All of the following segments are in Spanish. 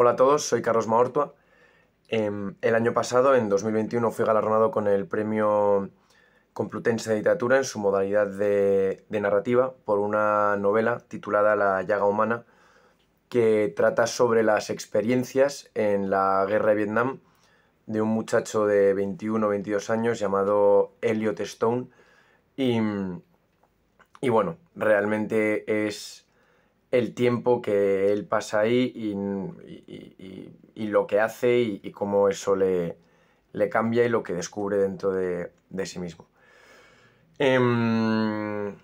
Hola a todos, soy Carlos Maortua. Em, el año pasado, en 2021, fui galardonado con el premio Complutense de Literatura en su modalidad de, narrativa por una novela titulada La llaga humana que trata sobre las experiencias en la guerra de Vietnam de un muchacho de 21 o 22 años llamado Elliot Stone y bueno, realmente es el tiempo que él pasa ahí y, lo que hace y, cómo eso le, cambia y lo que descubre dentro de, sí mismo. Em,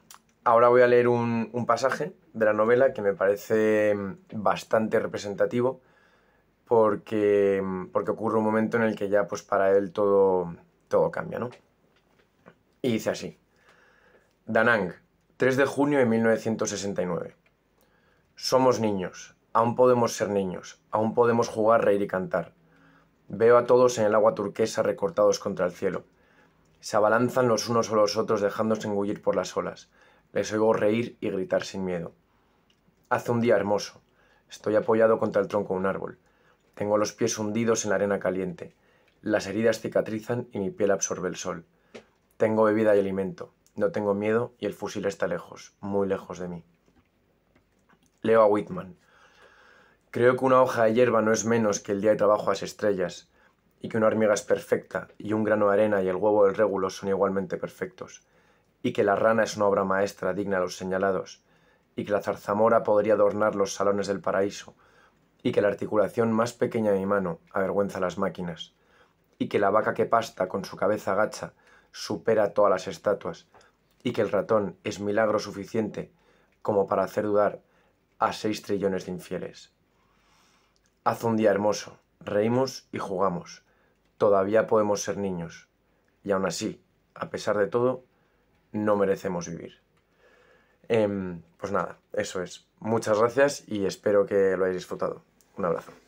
ahora voy a leer un, pasaje de la novela que me parece em, bastante representativo porque, em, porque ocurre un momento en el que ya pues para él todo, todo cambia, ¿no? Y dice así. Danang, 3 de junio de 1969. Somos niños, aún podemos ser niños, aún podemos jugar, reír y cantar. Veo a todos en el agua turquesa recortados contra el cielo. Se abalanzan los unos a los otros dejándose engullir por las olas. Les oigo reír y gritar sin miedo. Hace un día hermoso. Estoy apoyado contra el tronco de un árbol. Tengo los pies hundidos en la arena caliente. Las heridas cicatrizan y mi piel absorbe el sol. Tengo bebida y alimento. No tengo miedo y el fusil está lejos, muy lejos de mí. Leo a Whitman. Creo que una hoja de hierba no es menos que el día de trabajo a las estrellas, y que una hormiga es perfecta, y un grano de arena y el huevo del régulo son igualmente perfectos, y que la rana es una obra maestra digna de los señalados, y que la zarzamora podría adornar los salones del paraíso, y que la articulación más pequeña de mi mano avergüenza las máquinas, y que la vaca que pasta con su cabeza gacha supera todas las estatuas, y que el ratón es milagro suficiente como para hacer dudar a 6 trillones de infieles. Haz un día hermoso, reímos y jugamos. Todavía podemos ser niños. Y aún así, a pesar de todo, no merecemos vivir. Em, pues nada, eso es. Muchas gracias y espero que lo hayáis disfrutado. Un abrazo.